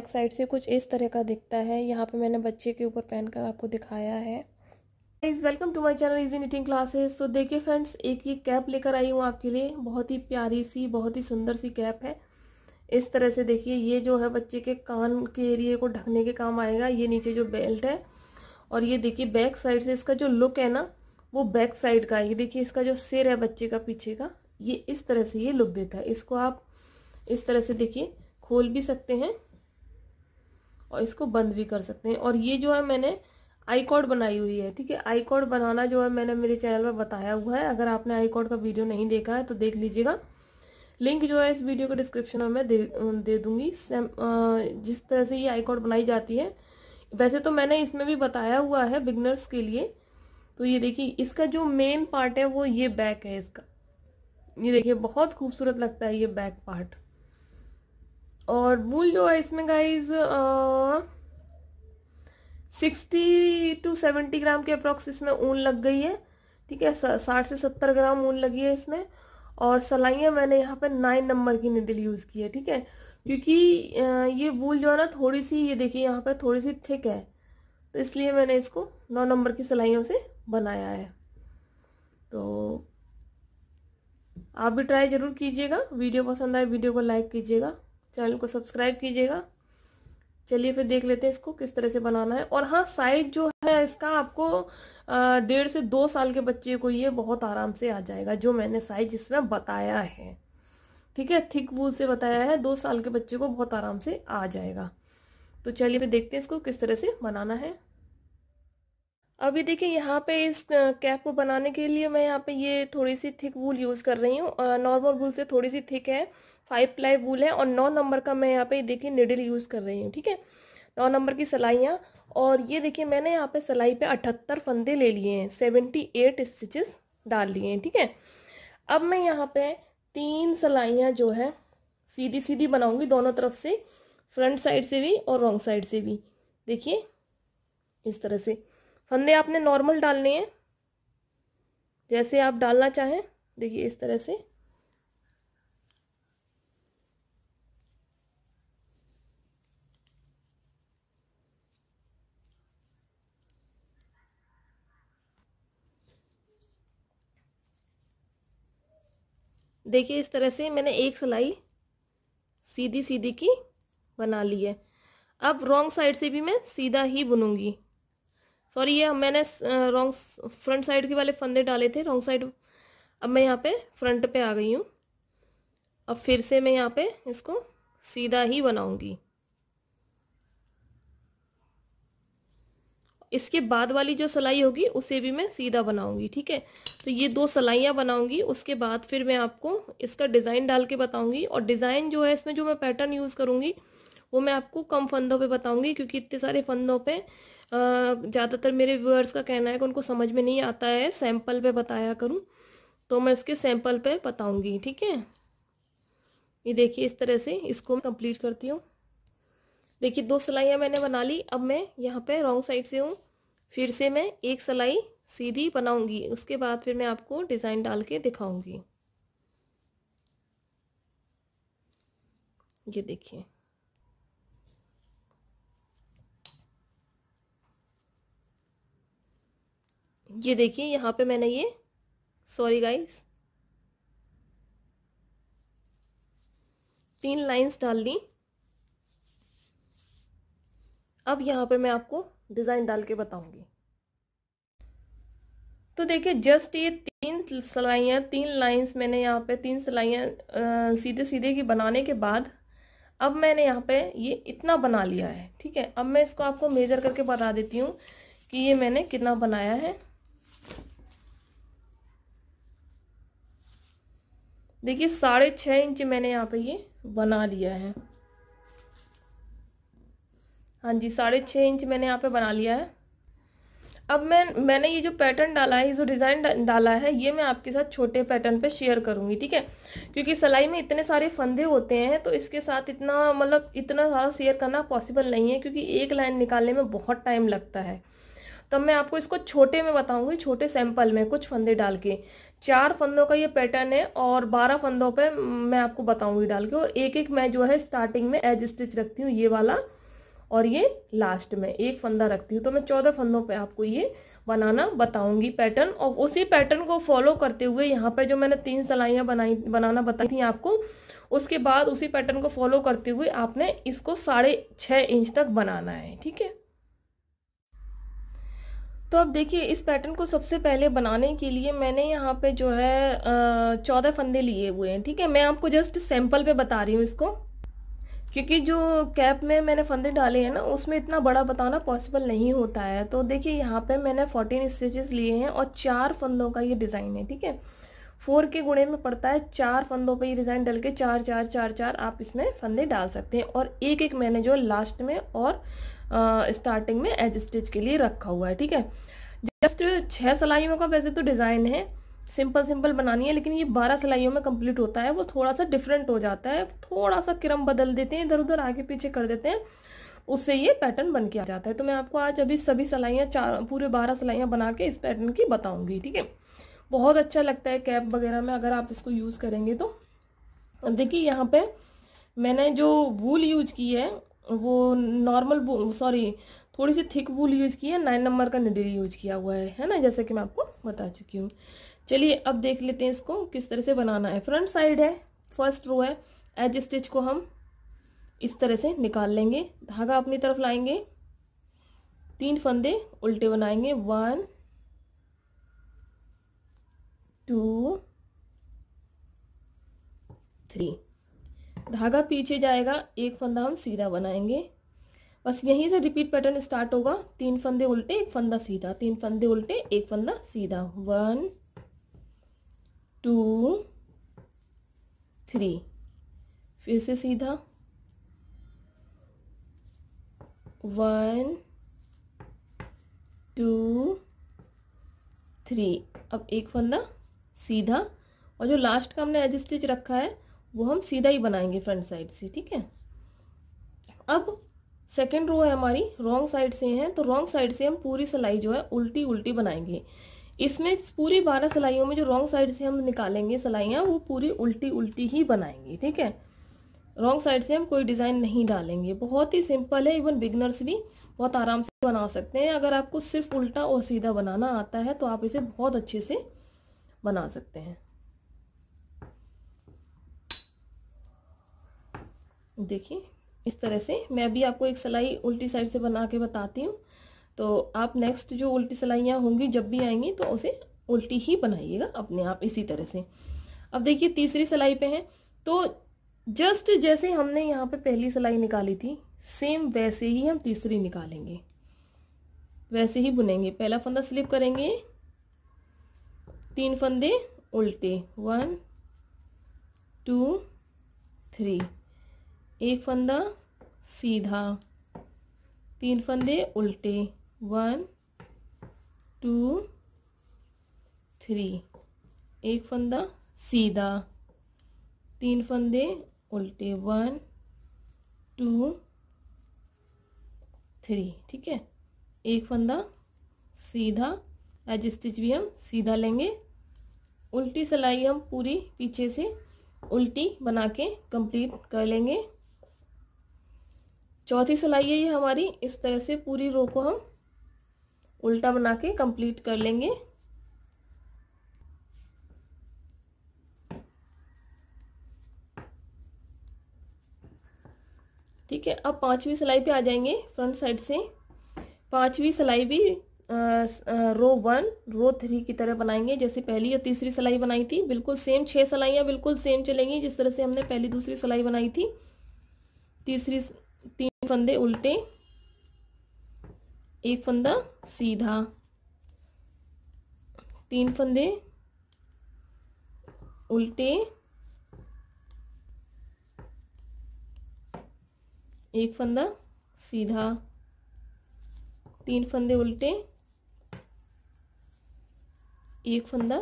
back side से कुछ इस तरह का दिखता है यहाँ पे मैंने बच्चे के ऊपर पहन कर आपको दिखाया है welcome to my channel easy knitting classes तो देखिए फ्रेंड्स एक ये कैप लेकर आई हूँ आपके लिए बहुत ही प्यारी सी बहुत ही सुंदर सी कैप है इस तरह से देखिए ये जो है बच्चे के कान के एरिए को ढकने के काम आएगा ये नीचे जो बेल्ट है और ये देखिए बैक साइड से इसका जो लुक है ना वो बैक साइड का ये देखिए इसका जो सिर है बच्चे का पीछे का ये इस तरह से ये लुक देता है इसको आप इस तरह से देखिए खोल भी सकते हैं और इसको बंद भी कर सकते हैं और ये जो है मैंने आई बनाई हुई है ठीक है आई बनाना जो है मैंने मेरे चैनल पर बताया हुआ है अगर आपने आई का वीडियो नहीं देखा है तो देख लीजिएगा लिंक जो है इस वीडियो को डिस्क्रिप्शन में मैं दे, दे दूंगी जिस तरह से ये आई बनाई जाती है वैसे तो मैंने इसमें भी बताया हुआ है बिगनर्स के लिए तो ये देखिए इसका जो मेन पार्ट है वो ये बैक है इसका ये देखिए बहुत खूबसूरत लगता है ये बैक पार्ट और वूल जो है इसमें guys sixty two seventy gram के अप्रॉक्स इसमें ऊन लग गई है ठीक है साठ से सत्तर ग्राम ऊन लगी है इसमें और सलाइयाँ मैंने यहाँ पर नाइन नंबर की निडल यूज़ की है ठीक है क्योंकि ये वूल जो है ना थोड़ी सी ये देखिए यहाँ पर थोड़ी सी थिक है तो इसलिए मैंने इसको नौ नंबर की सलाइयों से बनाया है तो आप भी ट्राई ज़रूर कीजिएगा वीडियो पसंद आए वीडियो को लाइक कीजिएगा चैनल को सब्सक्राइब कीजिएगा चलिए फिर देख लेते हैं इसको किस तरह से बनाना है और हाँ साइज जो है इसका आपको डेढ़ से दो साल के बच्चे को ये बहुत आराम से आ जाएगा जो मैंने साइज इसमें बताया है ठीक है थिक वूल से बताया है दो साल के बच्चे को बहुत आराम से आ जाएगा तो चलिए फिर देखते हैं इसको किस तरह से बनाना है अभी देखिए यहाँ पे इस कैप को बनाने के लिए मैं यहाँ पे ये थोड़ी सी थिक वूल यूज़ कर रही हूँ नॉर्मल वूल से थोड़ी सी थिक है फाइव प्लाई वूल है और नौ नंबर का मैं यहाँ पे देखिए निडिल यूज़ कर रही हूँ ठीक है नौ नंबर की सिलाइयाँ और ये देखिए मैंने यहाँ पे सिलाई पे अठहत्तर फंदे ले लिए हैं सेवेंटी एट स्टिचेस डाल लिए हैं ठीक है अब मैं यहाँ पे तीन सलाइयाँ जो है सीधी सीधी बनाऊँगी दोनों तरफ से फ्रंट साइड से भी और रॉन्ग साइड से भी देखिए इस तरह से फंदे आपने नॉर्मल डालने हैं जैसे आप डालना चाहें देखिए इस तरह से देखिए इस तरह से मैंने एक सिलाई सीधी सीधी की बना ली है अब रॉन्ग साइड से भी मैं सीधा ही बुनूंगी सॉरी ये मैंने रॉन्ग फ्रंट साइड के वाले फंदे डाले थे रॉन्ग साइड अब मैं यहाँ पे फ्रंट पे आ गई हूँ अब फिर से मैं यहाँ पे इसको सीधा ही बनाऊंगी इसके बाद वाली जो सिलाई होगी उसे भी मैं सीधा बनाऊंगी ठीक है तो ये दो सलाइयाँ बनाऊंगी उसके बाद फिर मैं आपको इसका डिज़ाइन डाल के बताऊंगी और डिज़ाइन जो है इसमें जो मैं पैटर्न यूज़ करूँगी वो मैं आपको कम फंदों पे बताऊंगी क्योंकि इतने सारे फंदों पे ज़्यादातर मेरे व्यूअर्स का कहना है कि उनको समझ में नहीं आता है सैम्पल पर बताया करूँ तो मैं इसके सैम्पल पर बताऊँगी ठीक है ये देखिए इस तरह से इसको मैं कंप्लीट करती हूँ देखिए दो सिलाइयाँ मैंने बना ली अब मैं यहाँ पे रॉन्ग साइड से हूँ फिर से मैं एक सिलाई सीधी बनाऊंगी उसके बाद फिर मैं आपको डिज़ाइन डाल के दिखाऊंगी ये देखिए ये देखिए यहाँ पे मैंने ये सॉरी गाइस तीन लाइंस डाल ली अब यहाँ पे मैं आपको डिज़ाइन डाल के बताऊंगी तो देखिए जस्ट ये तीन सिलाइयाँ तीन लाइंस मैंने यहाँ पे तीन सिलाइयाँ सीधे सीधे की बनाने के बाद अब मैंने यहाँ पे ये इतना बना लिया है ठीक है अब मैं इसको आपको मेजर करके बता देती हूँ कि ये मैंने कितना बनाया है देखिए साढ़े छः इंच मैंने यहाँ पे ये बना लिया है हाँ जी साढ़े छः इंच मैंने यहाँ पे बना लिया है अब मैं मैंने ये जो पैटर्न डाला है ये जो डिज़ाइन डाला है ये मैं आपके साथ छोटे पैटर्न पे शेयर करूँगी ठीक है क्योंकि सिलाई में इतने सारे फंदे होते हैं तो इसके साथ इतना मतलब इतना सारा शेयर करना पॉसिबल नहीं है क्योंकि एक लाइन निकालने में बहुत टाइम लगता है तो मैं आपको इसको छोटे में बताऊँगी छोटे सैम्पल में कुछ फंदे डाल के चार फंदों का ये पैटर्न है और बारह फंदों पर मैं आपको बताऊँगी डाल के और एक एक मैं जो है स्टार्टिंग में एज स्टिच रखती हूँ ये वाला और ये लास्ट में एक फंदा रखती हूँ तो मैं चौदह फंदों पे आपको ये बनाना बताऊंगी पैटर्न और उसी पैटर्न को फॉलो करते हुए यहाँ पर जो मैंने तीन सलाइयाँ बनाई बनाना बताई थी आपको उसके बाद उसी पैटर्न को फॉलो करते हुए आपने इसको साढ़े छः इंच तक बनाना है ठीक है तो अब देखिए इस पैटर्न को सबसे पहले बनाने के लिए मैंने यहाँ पे जो है चौदह फंदे लिए हुए हैं ठीक है मैं आपको जस्ट सैंपल पे बता रही हूँ इसको क्योंकि जो कैप में मैंने फंदे डाले हैं ना उसमें इतना बड़ा बताना पॉसिबल नहीं होता है तो देखिए यहाँ पे मैंने फोर्टीन स्टिचेस लिए हैं और चार फंदों का ये डिज़ाइन है ठीक है फोर के गुणे में पड़ता है चार फंदों पे ये डिज़ाइन डल के चार चार चार चार आप इसमें फंदे डाल सकते हैं और एक एक मैंने जो लास्ट में और आ, स्टार्टिंग में एज स्टिच के लिए रखा हुआ है ठीक है जस्ट छः सलाइयों का वैसे तो डिज़ाइन है सिंपल सिंपल बनानी है लेकिन ये बारह सिलाइयों में कंप्लीट होता है वो थोड़ा सा डिफरेंट हो जाता है थोड़ा सा क्रम बदल देते हैं इधर उधर आगे पीछे कर देते हैं उससे ये पैटर्न बन के आ जाता है तो मैं आपको आज अभी सभी सिलाइयाँ चार पूरे बारह सिलाइयाँ बना के इस पैटर्न की बताऊंगी ठीक है बहुत अच्छा लगता है कैप वगैरह में अगर आप इसको यूज़ करेंगे तो देखिए यहाँ पे मैंने जो वूल यूज की है वो नॉर्मल सॉरी थोड़ी सी थिक वूल यूज़ की है नाइन नंबर का निडिल यूज किया हुआ है है ना जैसे कि मैं आपको बता चुकी हूँ चलिए अब देख लेते हैं इसको किस तरह से बनाना है फ्रंट साइड है फर्स्ट रो है एज स्टिच को हम इस तरह से निकाल लेंगे धागा अपनी तरफ लाएंगे तीन फंदे उल्टे बनाएंगे वन टू थ्री धागा पीछे जाएगा एक फंदा हम सीधा बनाएंगे बस यहीं से रिपीट पैटर्न स्टार्ट होगा तीन फंदे उल्टे एक फंदा सीधा तीन फंदे उल्टे एक फंदा सीधा वन टू थ्री फिर से सीधा वन टू थ्री अब एक फंदा सीधा और जो लास्ट का हमने एज स्टिच रखा है वो हम सीधा ही बनाएंगे फ्रंट साइड से ठीक है अब सेकेंड रो है हमारी रॉन्ग साइड से हैं तो रॉन्ग साइड से हम पूरी सिलाई जो है उल्टी उल्टी बनाएंगे इसमें पूरी बारह सिलाइयों में जो रॉन्ग साइड से हम निकालेंगे सिलाइयाँ वो पूरी उल्टी उल्टी ही बनाएंगे ठीक है रॉन्ग साइड से हम कोई डिज़ाइन नहीं डालेंगे बहुत ही सिंपल है इवन बिगनर्स भी बहुत आराम से बना सकते हैं अगर आपको सिर्फ उल्टा और सीधा बनाना आता है तो आप इसे बहुत अच्छे से बना सकते हैं देखिए इस तरह से मैं अभी आपको एक सिलाई उल्टी साइड से बना के बताती हूँ तो आप नेक्स्ट जो उल्टी सिलाइयाँ होंगी जब भी आएंगी तो उसे उल्टी ही बनाइएगा अपने आप इसी तरह से अब देखिए तीसरी सिलाई पे हैं तो जस्ट जैसे हमने यहाँ पे पहली सिलाई निकाली थी सेम वैसे ही हम तीसरी निकालेंगे वैसे ही बुनेंगे पहला फंदा स्लिप करेंगे तीन फंदे उल्टे वन टू थ्री एक फंदा सीधा तीन फंदे उल्टे वन टू थ्री एक फंदा सीधा तीन फंदे उल्टे वन टू थ्री ठीक है एक फंदा सीधा एज स्टिच भी हम सीधा लेंगे उल्टी सिलाई हम पूरी पीछे से उल्टी बना के कंप्लीट कर लेंगे चौथी सिलाई है ये हमारी इस तरह से पूरी रो को हम उल्टा बना के कंप्लीट कर लेंगे ठीक है अब पांचवी सिलाई पे आ जाएंगे फ्रंट साइड से पांचवी सिलाई भी आ, आ, रो वन रो थ्री की तरह बनाएंगे जैसे पहली और तीसरी सिलाई बनाई थी बिल्कुल सेम छह सिलाइयां बिल्कुल सेम चलेंगी जिस तरह से हमने पहली दूसरी सिलाई बनाई थी तीसरी तीन फंदे उल्टे एक फंदा सीधा तीन फंदे उल्टे एक फंदा सीधा तीन फंदे उल्टे एक फंदा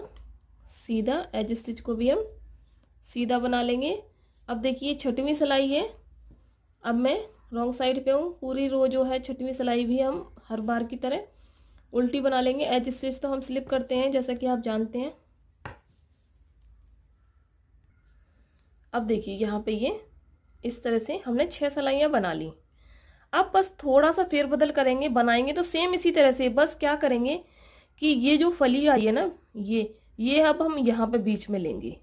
सीधा एज स्टिच को भी हम सीधा बना लेंगे अब देखिए छठवीं सिलाई है अब मैं रॉन्ग साइड पे हूँ पूरी रो जो है छठवीं सिलाई भी हम हर बार की तरह उल्टी बना लेंगे एच स्टिच तो हम स्लिप करते हैं जैसा कि आप जानते हैं अब देखिए यहाँ पे ये इस तरह से हमने छह सलाइयाँ बना ली अब बस थोड़ा सा फेरबदल करेंगे बनाएंगे तो सेम इसी तरह से बस क्या करेंगे कि ये जो फली आई है ना ये ये अब हम यहाँ पे बीच में लेंगे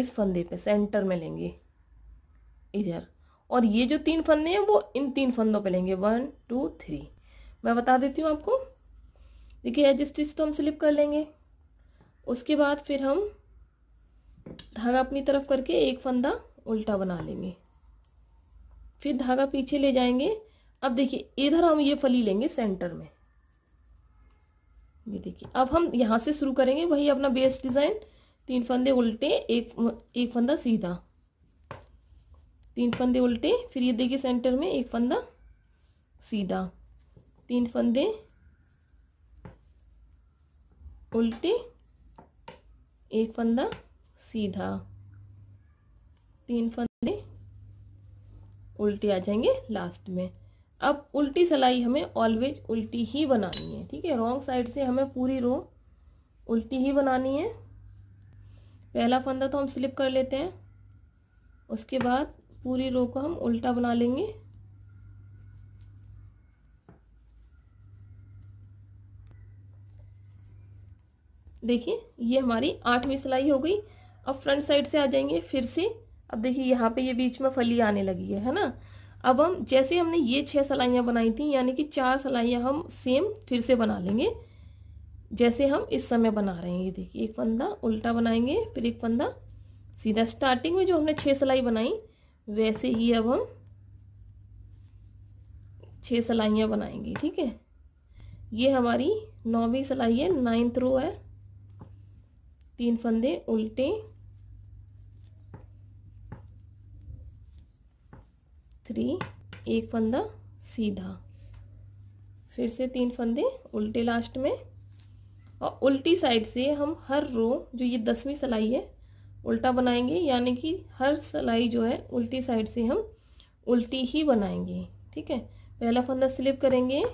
इस फंदे पे सेंटर में लेंगे इधर और ये जो तीन फंदे हैं वो इन तीन फंदों पे लेंगे वन टू थ्री मैं बता देती हूँ आपको देखिए एज स्टिच तो हम स्लिप कर लेंगे उसके बाद फिर हम धागा अपनी तरफ करके एक फंदा उल्टा बना लेंगे फिर धागा पीछे ले जाएंगे अब देखिए इधर हम ये फली लेंगे सेंटर में ये देखिए अब हम यहाँ से शुरू करेंगे वही अपना बेस डिज़ाइन तीन फंदे उल्टे एक एक फंदा सीधा तीन फंदे उल्टे फिर ये देखिए सेंटर में एक फंदा सीधा तीन फंदे उल्टे एक फंदा सीधा तीन फंदे उल्टे आ जाएंगे लास्ट में अब उल्टी सिलाई हमें ऑलवेज उल्टी ही बनानी है ठीक है रॉन्ग साइड से हमें पूरी रो उल्टी ही बनानी है पहला फंदा तो हम स्लिप कर लेते हैं उसके बाद पूरी रो को हम उल्टा बना लेंगे देखिए ये हमारी आठवीं सिलाई हो गई अब फ्रंट साइड से आ जाएंगे फिर से अब देखिए यहाँ पे ये बीच में फली आने लगी है है ना अब हम जैसे हमने ये छह सलाइयाँ बनाई थी यानी कि चार सलाइयाँ हम सेम फिर से बना लेंगे जैसे हम इस समय बना रहे हैं ये देखिए एक फंदा उल्टा बनाएंगे फिर एक फंदा सीधा स्टार्टिंग में जो हमने छः सलाई बनाई वैसे ही अब हम छः सलाइयाँ बनाएंगे ठीक है ये हमारी नौवीं सलाई है नाइन्थ रो है तीन फंदे उल्टे थ्री एक फंदा सीधा फिर से तीन फंदे उल्टे लास्ट में और उल्टी साइड से हम हर रो जो ये दसवीं सलाई है उल्टा बनाएंगे यानी कि हर सलाई जो है उल्टी साइड से हम उल्टी ही बनाएंगे ठीक है पहला फंदा स्लिप करेंगे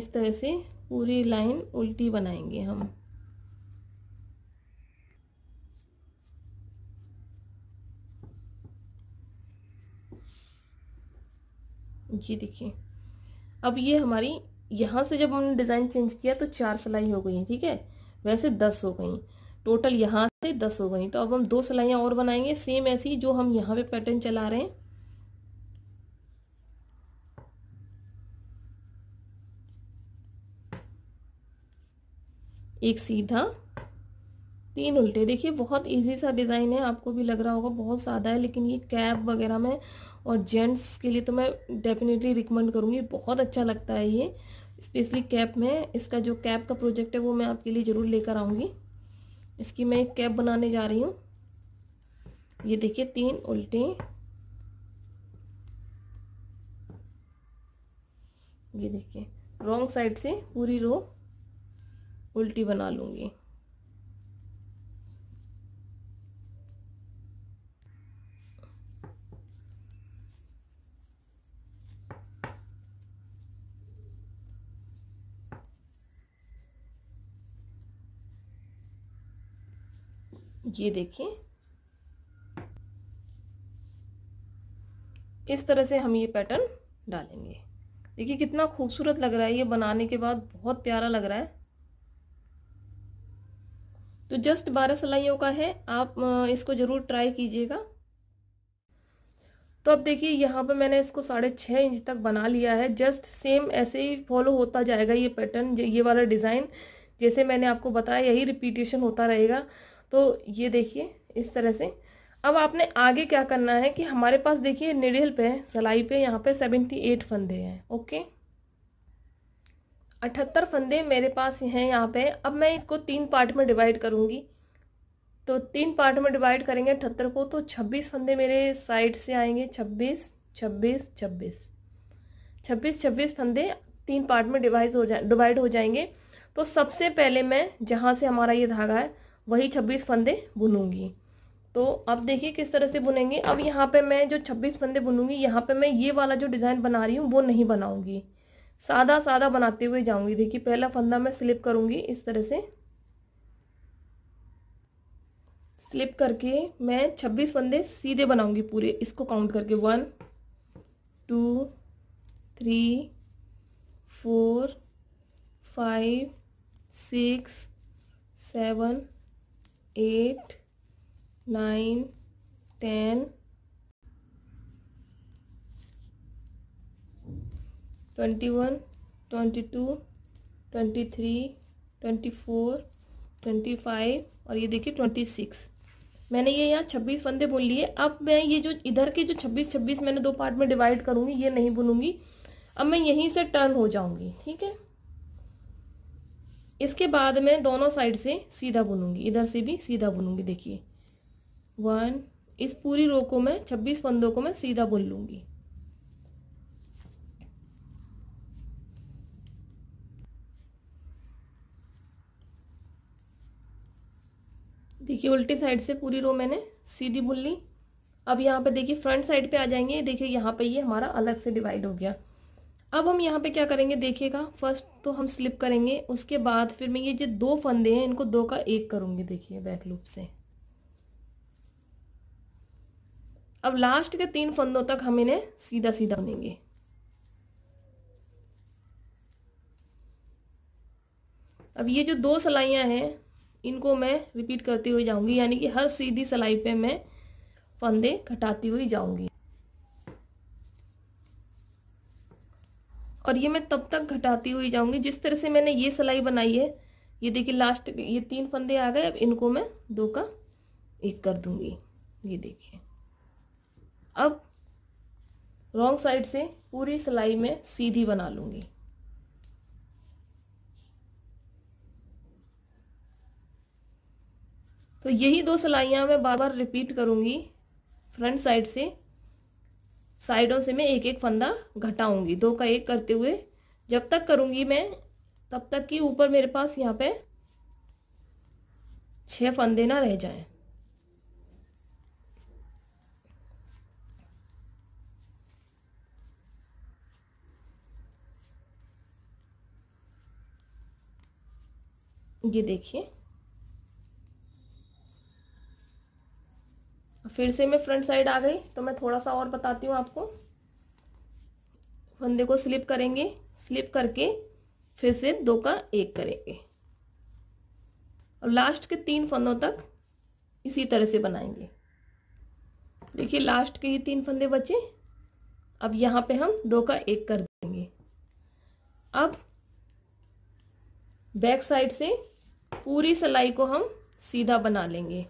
इस तरह से पूरी लाइन उल्टी बनाएंगे हम ये देखिए अब ये हमारी यहाँ से जब हमने डिज़ाइन चेंज किया तो चार सिलाई हो गई हैं ठीक है वैसे दस हो गई टोटल यहाँ से दस हो गई तो अब हम दो सिलाइयाँ और बनाएंगे सेम ऐसी जो हम यहाँ पे पैटर्न चला रहे हैं एक सीधा तीन उल्टे देखिए बहुत इजी सा डिज़ाइन है आपको भी लग रहा होगा बहुत सादा है लेकिन ये कैप वगैरह में और जेंट्स के लिए तो मैं डेफिनेटली रिकमेंड करूँगी बहुत अच्छा लगता है ये स्पेशली कैप में इसका जो कैप का प्रोजेक्ट है वो मैं आपके लिए ज़रूर लेकर आऊँगी इसकी मैं एक कैप बनाने जा रही हूँ ये देखिए तीन उल्टे ये देखिए रॉन्ग साइड से पूरी रो उल्टी बना लूँगी ये देखिए इस तरह से हम ये पैटर्न डालेंगे देखिए कितना खूबसूरत लग रहा है ये बनाने के बाद बहुत प्यारा लग रहा है तो जस्ट बारह सिलाइयों का है आप इसको ज़रूर ट्राई कीजिएगा तो अब देखिए यहाँ पर मैंने इसको साढ़े छः इंच तक बना लिया है जस्ट सेम ऐसे ही फॉलो होता जाएगा ये पैटर्न ये वाला डिज़ाइन जैसे मैंने आपको बताया यही रिपीटेशन होता रहेगा तो ये देखिए इस तरह से अब आपने आगे क्या करना है कि हमारे पास देखिए निडिल पे सलाई पे यहाँ पे सेवेंटी एट फंदे हैं ओके अठहत्तर फंदे मेरे पास हैं यहाँ पे अब मैं इसको तीन पार्ट में डिवाइड करूँगी तो तीन पार्ट में डिवाइड करेंगे अठहत्तर को तो छब्बीस फंदे मेरे साइड से आएंगे छब्बीस छब्बीस छब्बीस छब्बीस छब्बीस फंदे तीन पार्ट में डिवाइड हो जाए डिवाइड हो जाएंगे तो सबसे पहले मैं जहाँ से हमारा ये धागा है वही छब्बीस फंदे बुनूंगी तो अब देखिए किस तरह से बुनेंगे अब यहाँ पे मैं जो छब्बीस फंदे बुनूंगी यहाँ पे मैं ये वाला जो डिज़ाइन बना रही हूँ वो नहीं बनाऊंगी सादा सादा बनाते हुए जाऊंगी देखिए पहला फंदा मैं स्लिप करूंगी इस तरह से स्लिप करके मैं छब्बीस फंदे सीधे बनाऊंगी पूरे इसको काउंट करके one two three four five six seven eight nine ten twenty one twenty two twenty three twenty four twenty five और ये देखिए ट्वेंटी सिक्स मैंने ये यहाँ छब्बीस फंदे बुन लिए अब मैं ये जो इधर के जो छब्बीस छब्बीस मैंने दो पार्ट में डिवाइड करूँगी ये नहीं बुनूंगी अब मैं यहीं से टर्न हो जाऊँगी ठीक है इसके बाद मैं दोनों साइड से सीधा बुनूंगी इधर से भी सीधा बुनूंगी देखिए वन इस पूरी रो को मैं छब्बीस फंदों को मैं सीधा बुन लूंगी देखिए उल्टी साइड से पूरी रो मैंने सीधी बुन ली अब यहाँ पे देखिए फ्रंट साइड पे आ जाएंगे देखिए यहाँ पे ये यह हमारा अलग से डिवाइड हो गया अब हम यहाँ पे क्या करेंगे देखिएगा फर्स्ट तो हम स्लिप करेंगे उसके बाद फिर मैं ये जो दो फंदे हैं इनको दो का एक करूँगी देखिए बैक लूप से अब लास्ट के तीन फंदों तक हम इन्हें सीधा सीधा बनेंगे अब ये जो दो सलाइयां हैं इनको मैं रिपीट करती हुई जाऊंगी यानी कि हर सीधी सलाई पे मैं फंदे घटाती हुई जाऊंगी और ये मैं तब तक घटाती हुई जाऊंगी जिस तरह से मैंने ये सिलाई बनाई है ये देखिए लास्ट ये तीन फंदे आ गए अब इनको मैं दो का एक कर दूंगी ये देखिए अब रॉन्ग साइड से पूरी सिलाई में सीधी बना लूंगी तो यही दो सिलाइयां मैं बार बार रिपीट करूंगी फ्रंट साइड से साइडों से मैं एक एक फंदा घटाऊंगी दो का एक करते हुए जब तक करूंगी मैं तब तक कि ऊपर मेरे पास यहाँ पे छह फंदे ना रह जाएं ये देखिए फिर से मैं फ्रंट साइड आ गई तो मैं थोड़ा सा और बताती हूँ आपको फंदे को स्लिप करेंगे स्लिप करके फिर से दो का एक करेंगे और लास्ट के तीन फंदों तक इसी तरह से बनाएंगे देखिए लास्ट के ही तीन फंदे बचे अब यहाँ पे हम दो का एक कर देंगे अब बैक साइड से पूरी सिलाई को हम सीधा बना लेंगे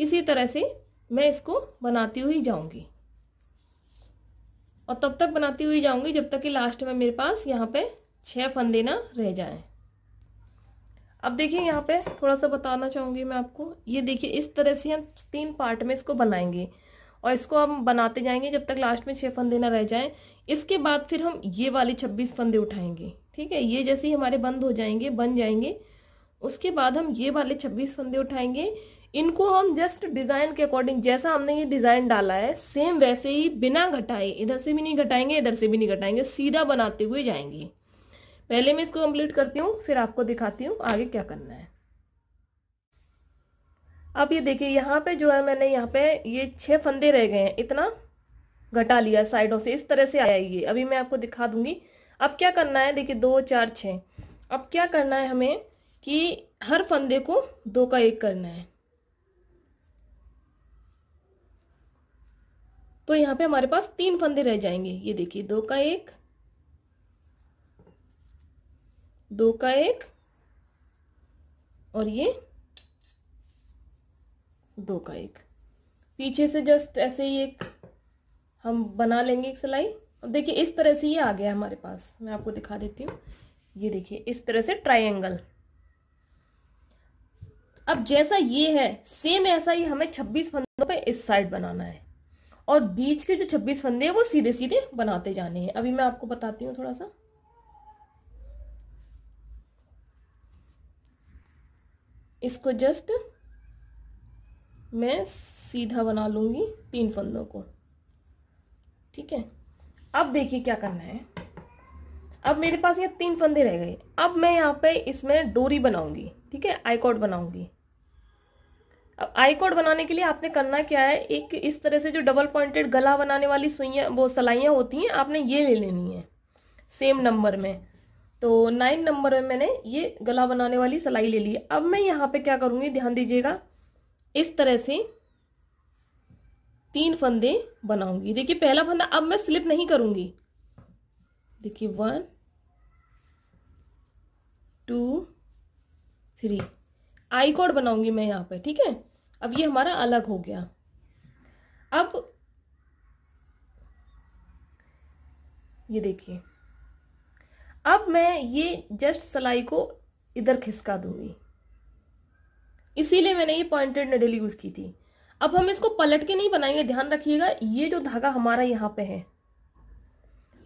इसी तरह से मैं इसको बनाती हुई जाऊंगी और तब तक बनाती हुई जाऊंगी जब तक कि लास्ट में मेरे पास यहाँ पे छः फंदे ना रह जाएं अब देखिए यहाँ पे थोड़ा सा बताना चाहूँगी मैं आपको ये देखिए इस तरह से हम तीन पार्ट में इसको बनाएंगे और इसको हम बनाते जाएंगे जब तक लास्ट में छः फंदे ना रह जाएं इसके बाद फिर हम ये वाली छब्बीस फंदे उठाएंगे ठीक है ये जैसे ही हमारे बंद हो जाएंगे बन जाएंगे उसके बाद हम ये वाले छब्बीस फंदे उठाएंगे इनको हम जस्ट डिजाइन के अकॉर्डिंग जैसा हमने ये डिजाइन डाला है सेम वैसे ही बिना घटाए इधर से भी नहीं घटाएंगे इधर से भी नहीं घटाएंगे सीधा बनाते हुए जाएंगे पहले मैं इसको कंप्लीट करती हूँ फिर आपको दिखाती हूँ आगे क्या करना है अब ये देखिए यहाँ पे जो है मैंने यहाँ पे ये छह फंदे रह गए हैं इतना घटा लिया साइडों से इस तरह से आया ये अभी मैं आपको दिखा दूंगी अब क्या करना है देखिए दो चार छः अब क्या करना है हमें कि हर फंदे को दो का एक करना है तो यहां पे हमारे पास तीन फंदे रह जाएंगे ये देखिए दो का एक दो का एक और ये दो का एक पीछे से जस्ट ऐसे ही एक हम बना लेंगे एक सिलाई और देखिए इस तरह से ये आ गया हमारे पास मैं आपको दिखा देती हूँ ये देखिए इस तरह से ट्रायंगल अब जैसा ये है सेम ऐसा ही हमें 26 फंदों पे इस साइड बनाना है और बीच के जो 26 फंदे हैं वो सीधे सीधे बनाते जाने हैं अभी मैं आपको बताती हूँ थोड़ा सा इसको जस्ट मैं सीधा बना लूंगी तीन फंदों को ठीक है अब देखिए क्या करना है अब मेरे पास ये तीन फंदे रह गए अब मैं यहाँ पे इसमें डोरी बनाऊंगी ठीक है आईकॉट बनाऊंगी अब आई कोड बनाने के लिए आपने करना क्या है एक इस तरह से जो डबल पॉइंटेड गला बनाने वाली सुइयाँ वो सलाइयाँ होती हैं आपने ये ले लेनी है सेम नंबर में तो नाइन नंबर में मैंने ये गला बनाने वाली सलाई ले ली अब मैं यहाँ पे क्या करूँगी ध्यान दीजिएगा इस तरह से तीन फंदे बनाऊंगी देखिए पहला फंदा अब मैं स्लिप नहीं करूँगी देखिए one two three I cord बनाऊंगी मैं यहाँ पे ठीक है अब ये हमारा अलग हो गया अब ये देखिए अब मैं ये जस्ट सलाई को इधर खिसका दूंगी इसीलिए मैंने ये पॉइंटेड नडल यूज की थी अब हम इसको पलट के नहीं बनाएंगे ध्यान रखिएगा ये जो धागा हमारा यहाँ पे है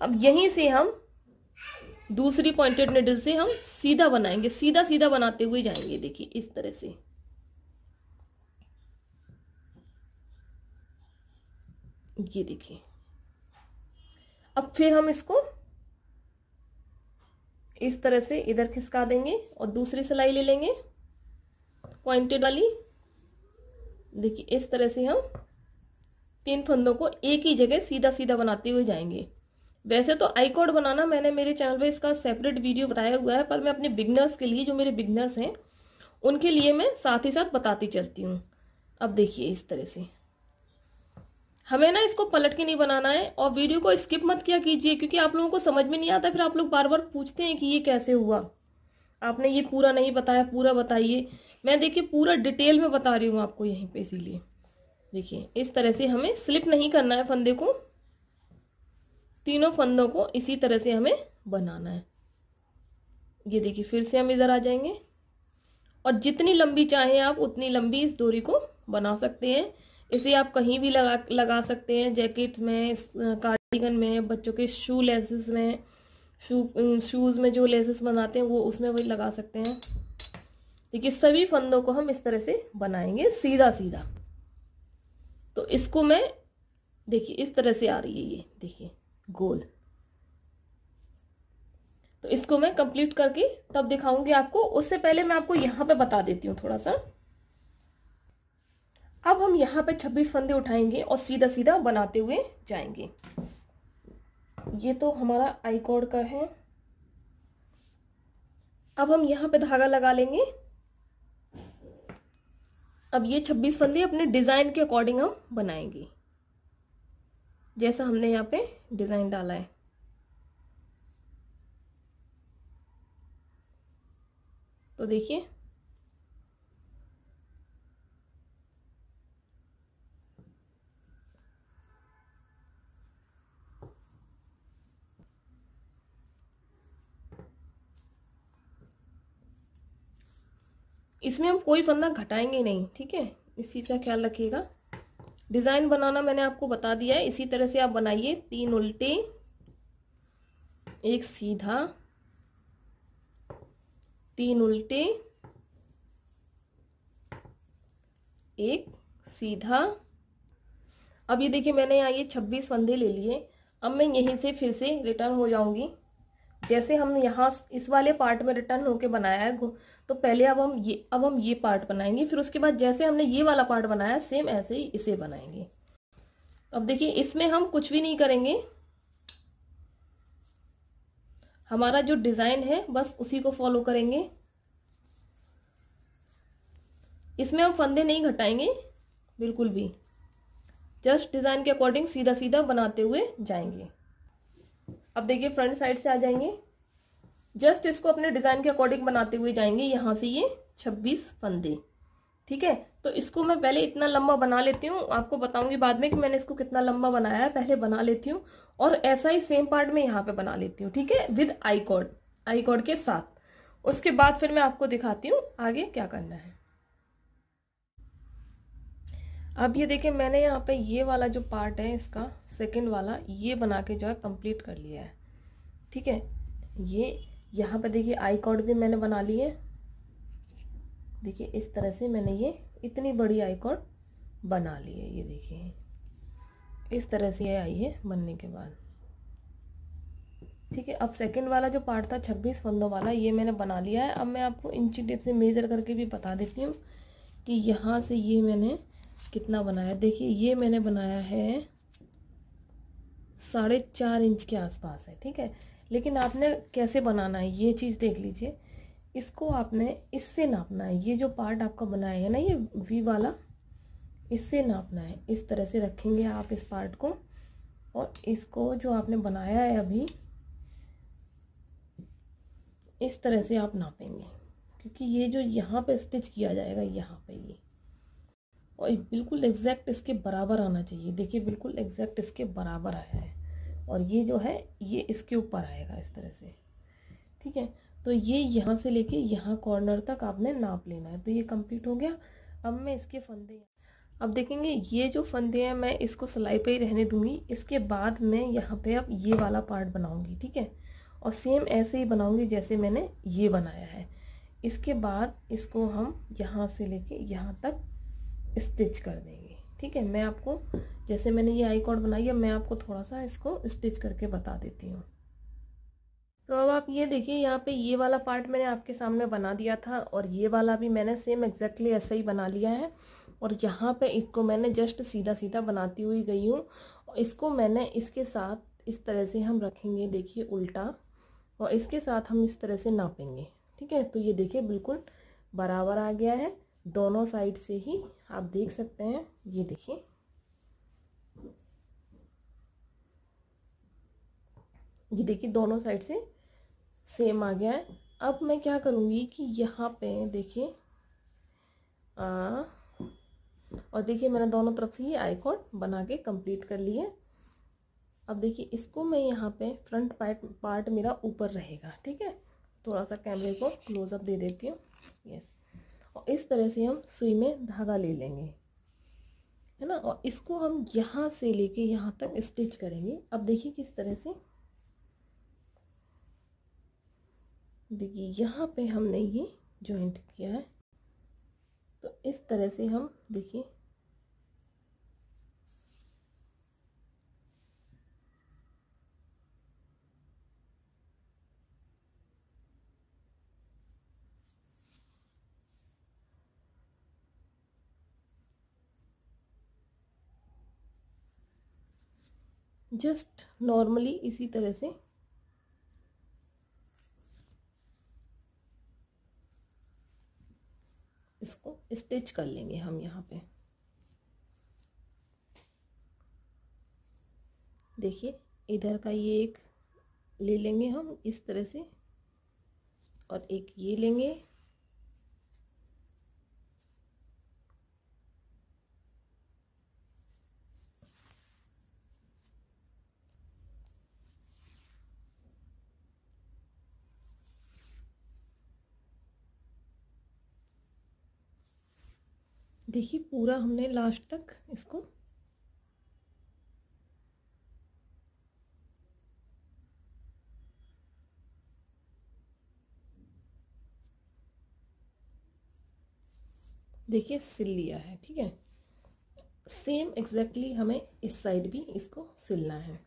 अब यहीं से हम दूसरी पॉइंटेड निडल से हम सीधा बनाएंगे सीधा सीधा बनाते हुए जाएंगे देखिए इस तरह से ये देखिए अब फिर हम इसको इस तरह से इधर खिसका देंगे और दूसरी सिलाई ले लेंगे पॉइंटेड वाली देखिए इस तरह से हम तीन फंदों को एक ही जगह सीधा सीधा बनाते हुए जाएंगे वैसे तो आई कोड बनाना मैंने मेरे चैनल पे इसका सेपरेट वीडियो बताया हुआ है पर मैं अपने बिगनर्स के लिए जो मेरे बिगनर्स हैं उनके लिए मैं साथ ही साथ बताती चलती हूँ अब देखिए इस तरह से हमें ना इसको पलट के नहीं बनाना है और वीडियो को स्किप मत किया कीजिए क्योंकि आप लोगों को समझ में नहीं आता फिर आप लोग बार बार पूछते हैं कि ये कैसे हुआ आपने ये पूरा नहीं बताया पूरा बताइए मैं देखिए पूरा डिटेल में बता रही हूँ आपको यहीं पे इसीलिए देखिए इस तरह से हमें स्लिप नहीं करना है फंदे को तीनों फंदों को इसी तरह से हमें बनाना है ये देखिए फिर से हम इधर आ जाएंगे और जितनी लंबी चाहें आप उतनी लंबी इस डोरी को बना सकते हैं इसे आप कहीं भी लगा लगा सकते हैं जैकेट में कार्डिगन में बच्चों के शू लेसेस में शू शूज़ में जो लेसेस बनाते हैं वो उसमें वही लगा सकते हैं देखिए सभी फंदों को हम इस तरह से बनाएंगे सीधा सीधा तो इसको मैं देखिए इस तरह से आ रही है ये देखिए गोल तो इसको मैं कंप्लीट करके तब दिखाऊंगी आपको उससे पहले मैं आपको यहां पे बता देती हूँ थोड़ा सा अब हम यहां पे 26 फंदे उठाएंगे और सीधा सीधा बनाते हुए जाएंगे ये तो हमारा आई कोड का है अब हम यहां पे धागा लगा लेंगे अब ये 26 फंदे अपने डिज़ाइन के अकॉर्डिंग हम बनाएंगे जैसा हमने यहाँ पे डिज़ाइन डाला है तो देखिए इसमें हम कोई फंदा घटाएंगे नहीं ठीक है इस चीज़ का ख्याल रखिएगा डिज़ाइन बनाना मैंने आपको बता दिया है इसी तरह से आप बनाइए तीन उल्टे एक सीधा तीन उल्टे एक सीधा अब ये देखिए मैंने यहाँ ये छब्बीस फंदे ले लिए अब मैं यहीं से फिर से रिटर्न हो जाऊंगी जैसे हम यहाँ इस वाले पार्ट में रिटर्न होके बनाया है तो पहले अब हम ये अब हम ये पार्ट बनाएंगे फिर उसके बाद जैसे हमने ये वाला पार्ट बनाया सेम ऐसे ही इसे बनाएंगे अब देखिए इसमें हम कुछ भी नहीं करेंगे हमारा जो डिज़ाइन है बस उसी को फॉलो करेंगे इसमें हम फंदे नहीं घटाएंगे बिल्कुल भी जस्ट डिज़ाइन के अकॉर्डिंग सीधा सीधा बनाते हुए जाएंगे अब देखिए फ्रंट साइड से आ जाएंगे जस्ट इसको अपने डिज़ाइन के अकॉर्डिंग बनाते हुए जाएंगे यहाँ से ये छब्बीस फंदे ठीक है तो इसको मैं पहले इतना लंबा बना लेती हूँ आपको बताऊंगी बाद में कि मैंने इसको कितना लंबा बनाया है पहले बना लेती हूँ और ऐसा ही सेम पार्ट में यहाँ पे बना लेती हूँ ठीक है with I cord I cord के साथ उसके बाद फिर मैं आपको दिखाती हूँ आगे क्या करना है अब ये देखें मैंने यहाँ पे ये वाला जो पार्ट है इसका सेकंड वाला ये बना के जो है कंप्लीट कर लिया है ठीक है ये यहाँ पर देखिए आई कॉर्ड भी मैंने बना ली है देखिए इस तरह से मैंने ये इतनी बड़ी आई कॉर्ड बना ली है ये देखिए इस तरह से ये आई है बनने के बाद ठीक है अब सेकंड वाला जो पार्ट था छब्बीस फंदों वाला ये मैंने बना लिया है अब मैं आपको इंची टेप से मेज़र करके भी बता देती हूँ कि यहाँ से ये मैंने कितना बनाया देखिए ये मैंने बनाया है साढ़े चार इंच के आसपास है ठीक है लेकिन आपने कैसे बनाना है ये चीज़ देख लीजिए इसको आपने इससे नापना है ये जो पार्ट आपका बनाया है ना ये वी वाला इससे नापना है इस तरह से रखेंगे आप इस पार्ट को और इसको जो आपने बनाया है अभी इस तरह से आप नापेंगे क्योंकि ये जो यहाँ पे स्टिच किया जाएगा यहाँ पे ये और बिल्कुल एग्जैक्ट इसके बराबर आना चाहिए देखिए बिल्कुल एग्जैक्ट इसके बराबर आया है और ये जो है ये इसके ऊपर आएगा इस तरह से ठीक है तो ये यहाँ से लेके यहाँ कॉर्नर तक आपने नाप लेना है तो ये कंप्लीट हो गया अब मैं इसके फंदे अब देखेंगे ये जो फंदे हैं मैं इसको सिलाई पे ही रहने दूंगी इसके बाद मैं यहाँ पे अब ये वाला पार्ट बनाऊंगी ठीक है और सेम ऐसे ही बनाऊंगी जैसे मैंने ये बनाया है इसके बाद इसको हम यहाँ से लेके यहाँ तक स्टिच कर देंगे ठीक है मैं आपको जैसे मैंने ये आई कॉर्ड बनाई है मैं आपको थोड़ा सा इसको स्टिच करके बता देती हूँ तो अब आप ये देखिए यहाँ पे ये वाला पार्ट मैंने आपके सामने बना दिया था और ये वाला भी मैंने सेम एग्जैक्टली ऐसे ही बना लिया है और यहाँ पे इसको मैंने जस्ट सीधा सीधा बनाती हुई गई हूँ इसको मैंने इसके साथ इस तरह से हम रखेंगे देखिए उल्टा और इसके साथ हम इस तरह से नापेंगे ठीक है तो ये देखिए बिल्कुल बराबर आ गया है दोनों साइड से ही आप देख सकते हैं ये देखिए ये देखिए दोनों साइड से सेम आ गया है अब मैं क्या करूँगी कि यहाँ पे देखिए और देखिए मैंने दोनों तरफ से ये आइकॉन बना के कंप्लीट कर लिए अब देखिए इसको मैं यहाँ पे फ्रंट पार्ट पार्ट मेरा ऊपर रहेगा ठीक है थोड़ा सा कैमरे को क्लोजअप दे देती हूँ यस और इस तरह से हम सुई में धागा ले लेंगे है ना और इसको हम यहाँ से लेके यहाँ तक स्टिच करेंगे अब देखिए किस तरह से देखिए यहाँ पे हमने ये जॉइंट किया है तो इस तरह से हम देखिए जस्ट नॉर्मली इसी तरह से इसको स्टिच कर लेंगे हम यहाँ पे देखिए इधर का ये एक ले लेंगे हम इस तरह से और एक ये लेंगे देखिए पूरा हमने लास्ट तक इसको देखिए सिल लिया है ठीक है सेम एग्जैक्टली exactly हमें इस साइड भी इसको सिलना है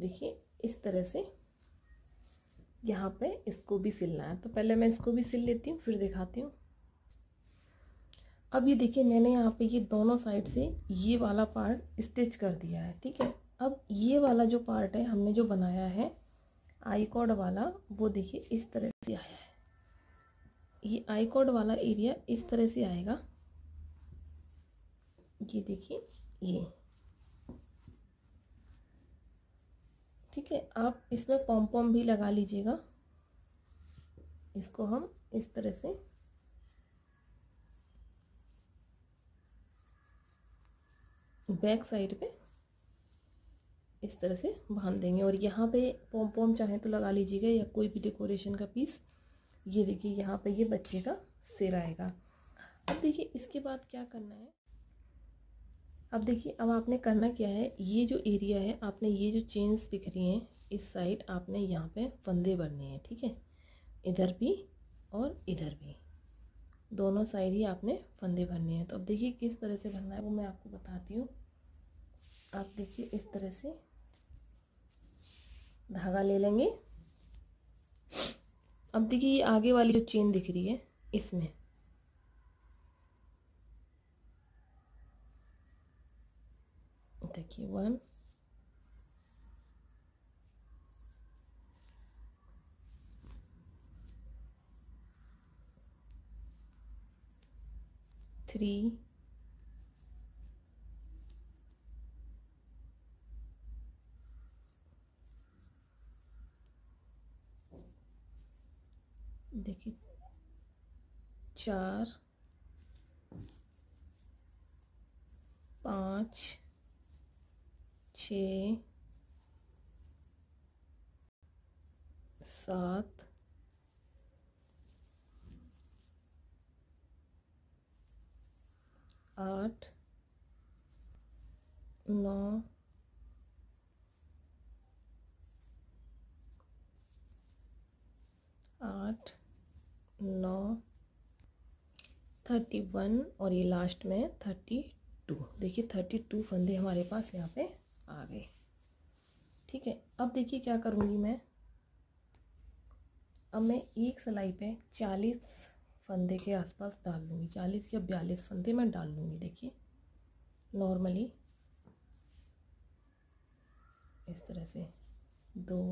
देखिए इस तरह से यहाँ पे इसको भी सिलना है तो पहले मैं इसको भी सिल लेती हूँ फिर दिखाती हूँ अब ये देखिए मैंने यहाँ पे ये दोनों साइड से ये वाला पार्ट स्टिच कर दिया है ठीक है अब ये वाला जो पार्ट है हमने जो बनाया है आई कॉर्ड वाला वो देखिए इस तरह से आया है ये आई कॉर्ड वाला एरिया इस तरह से आएगा ये देखिए ये ठीक है आप इसमें पॉम पॉम भी लगा लीजिएगा इसको हम इस तरह से बैक साइड पे इस तरह से बांध देंगे और यहाँ पे पोम पोम चाहे तो लगा लीजिएगा या कोई भी डेकोरेशन का पीस ये देखिए यहाँ पे ये बच्चे का सिर आएगा अब देखिए इसके बाद क्या करना है अब देखिए अब आपने करना क्या है ये जो एरिया है आपने ये जो चेन्स दिख रही हैं इस साइड आपने यहाँ पे फंदे भरने हैं ठीक है इधर भी और इधर भी दोनों साइड ही आपने फंदे भरने हैं तो अब देखिए किस तरह से भरना है वो मैं आपको बताती हूँ आप देखिए इस तरह से धागा ले लेंगे अब देखिए ये आगे वाली जो चेन दिख रही है इसमें देखिए वन थ्री चार पाँच छ सात आठ नौ आठ नौ थर्टी वन और ये लास्ट में थर्टी टू देखिए थर्टी टू फंदे हमारे पास यहाँ पे आ गए ठीक है अब देखिए क्या करूँगी मैं अब मैं एक सिलाई पे चालीस फंदे के आसपास डाल लूँगी चालीस या बयालीस फंदे मैं डाल लूँगी देखिए नॉर्मली इस तरह से दो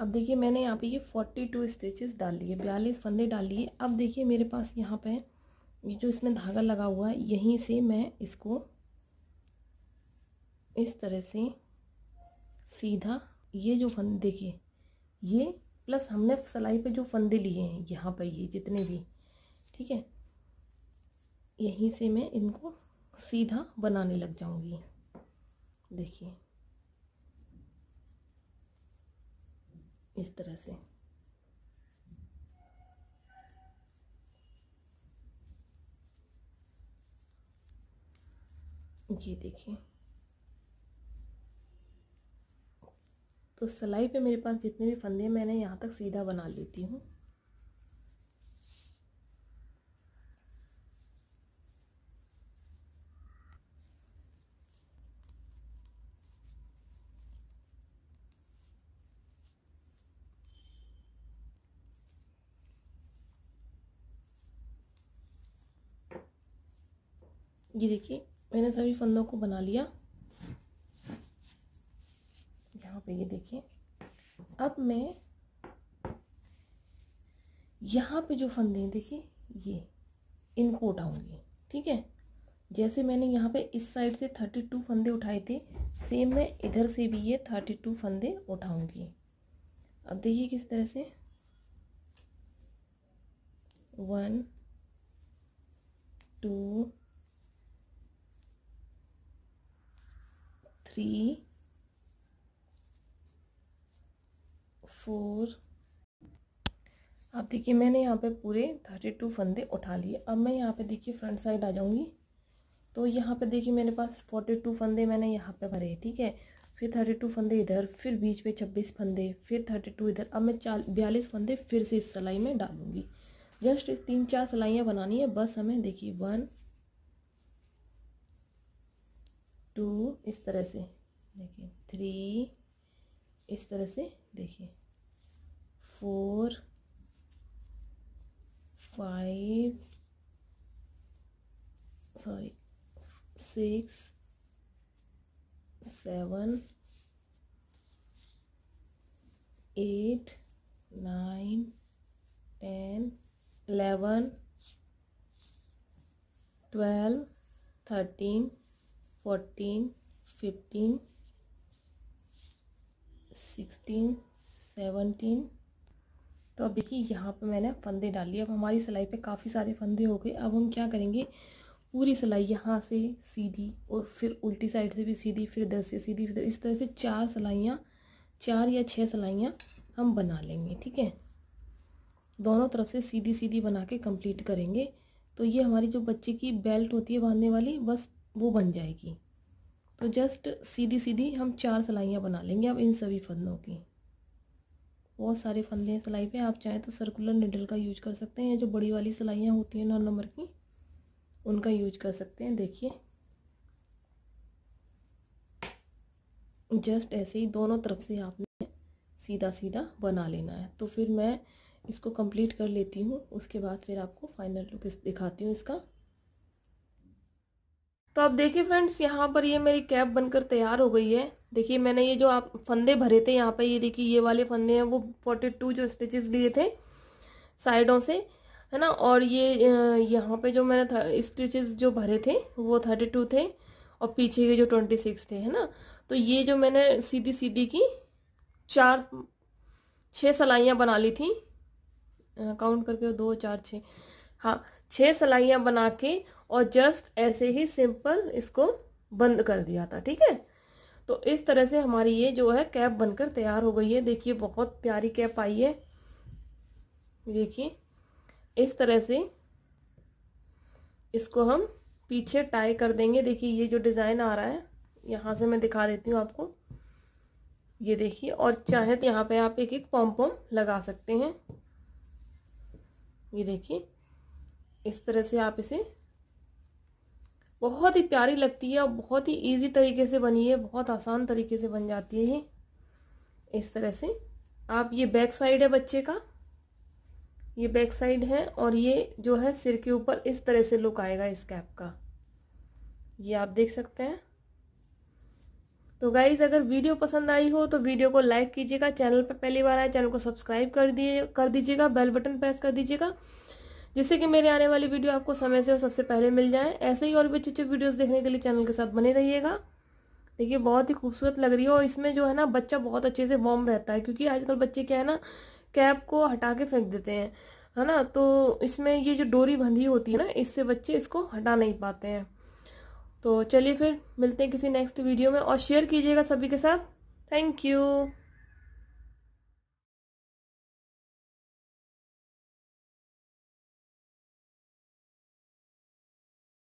अब देखिए मैंने यहाँ पे ये फोर्टी टू स्टिचेस डाल लिए बयालीस फंदे डाल लिए अब देखिए मेरे पास यहाँ पे ये जो इसमें धागा लगा हुआ है यहीं से मैं इसको इस तरह से सीधा ये जो फंद देखिए ये प्लस हमने सलाई पे जो फंदे लिए हैं यहाँ पर ये जितने भी ठीक है यहीं से मैं इनको सीधा बनाने लग जाऊँगी देखिए इस तरह से ये देखिए तो सिलाई पे मेरे पास जितने भी फंदे हैं मैंने यहाँ तक सीधा बना लेती हूँ ये देखिए मैंने सभी फंदों को बना लिया यहाँ पे ये देखिए अब मैं यहाँ पे जो फंदे हैं देखिए ये इनको उठाऊंगी ठीक है जैसे मैंने यहाँ पे इस साइड से थर्टी टू फंदे उठाए थे सेम मैं इधर से भी ये थर्टी टू फंदे उठाऊंगी अब देखिए किस तरह से वन टू थ्री फोर आप देखिए मैंने यहाँ पे पूरे थर्टी टू फंदे उठा लिए अब मैं यहाँ पे देखिए फ्रंट साइड आ जाऊँगी तो यहाँ पे देखिए मेरे पास फोर्टी टू फंदे मैंने यहाँ पे भरे ठीक है फिर थर्टी टू फंदे इधर फिर बीच पे छब्बीस फंदे फिर थर्टी टू इधर अब मैं चाल बयालीस फंदे फिर से इस सिलाई में डालूँगी जस्ट तीन चार सिलाइयाँ बनानी है बस हमें देखिए वन टू इस तरह से देखिए थ्री इस तरह से देखिए four five sorry six seven eight nine ten eleven twelve thirteen fourteen fifteen sixteen seventeen तो अब देखिए यहाँ पे मैंने फंदे डाल लिए अब हमारी सिलाई पे काफ़ी सारे फंदे हो गए अब हम क्या करेंगे पूरी सिलाई यहाँ से सीधी और फिर उल्टी साइड से भी सीधी फिर दस से सीधी फिर इस तरह से चार सिलाइयाँ चार या छः सिलाइयाँ हम बना लेंगे ठीक है दोनों तरफ से सीधी सीधी बना के कंप्लीट करेंगे तो ये हमारी जो बच्चे की बेल्ट होती है बांधने वाली बस वो बन जाएगी तो जस्ट सीधी सीधी हम चार सिलाइयाँ बना लेंगे अब इन सभी फंदों की बहुत सारे फंदे हैं सिलाई पे आप चाहें तो सर्कुलर निडल का यूज कर सकते हैं जो बड़ी वाली सिलाइयाँ होती हैं नौ नंबर की उनका यूज कर सकते हैं देखिए जस्ट ऐसे ही दोनों तरफ से आपने सीधा सीधा बना लेना है तो फिर मैं इसको कंप्लीट कर लेती हूँ उसके बाद फिर आपको फाइनल लुक दिखाती हूँ इसका तो आप देखिए फ्रेंड्स यहाँ पर ये मेरी कैप बनकर तैयार हो गई है देखिए मैंने ये जो आप फंदे भरे थे यहाँ पर ये देखिए ये वाले फंदे हैं वो फोर्टी टू जो स्टिचेस लिए थे साइडों से है ना और ये यहाँ पे जो मैंने स्टिचेस जो भरे थे वो थर्टी टू थे और पीछे के जो ट्वेंटी सिक्स थे है ना तो ये जो मैंने सीधी सीधी की चार छः सलाइयाँ बना ली थी काउंट करके दो चार छः हाँ छः सलाइयाँ बना के और जस्ट ऐसे ही सिंपल इसको बंद कर दिया था ठीक है तो इस तरह से हमारी ये जो है कैप बनकर तैयार हो गई है देखिए बहुत प्यारी कैप आई है देखिए इस तरह से इसको हम पीछे टाई कर देंगे देखिए ये जो डिज़ाइन आ रहा है यहाँ से मैं दिखा देती हूँ आपको ये देखिए और चाहे तो यहाँ पे आप एक एक पॉम लगा सकते हैं ये देखिए इस तरह से आप इसे बहुत ही प्यारी लगती है और बहुत ही इजी तरीके से बनी है बहुत आसान तरीके से बन जाती है इस तरह से आप ये बैक साइड है बच्चे का ये बैक साइड है और ये जो है सिर के ऊपर इस तरह से लुक आएगा इस कैप का ये आप देख सकते हैं तो गाइज अगर वीडियो पसंद आई हो तो वीडियो को लाइक कीजिएगा चैनल पर पहली बार आए चैनल को सब्सक्राइब कर दिए कर दीजिएगा बेल बटन प्रेस कर दीजिएगा जिससे कि मेरे आने वाली वीडियो आपको समय से और सबसे पहले मिल जाए ऐसे ही और भी अच्छे अच्छे वीडियोस देखने के लिए चैनल के साथ बने रहिएगा देखिए बहुत ही खूबसूरत लग रही है और इसमें जो है ना बच्चा बहुत अच्छे से वॉर्म रहता है क्योंकि आजकल बच्चे क्या है ना कैप को हटा के फेंक देते हैं है ना तो इसमें ये जो डोरी बंधी होती है ना इससे बच्चे इसको हटा नहीं पाते हैं तो चलिए फिर मिलते हैं किसी नेक्स्ट वीडियो में और शेयर कीजिएगा सभी के साथ थैंक यू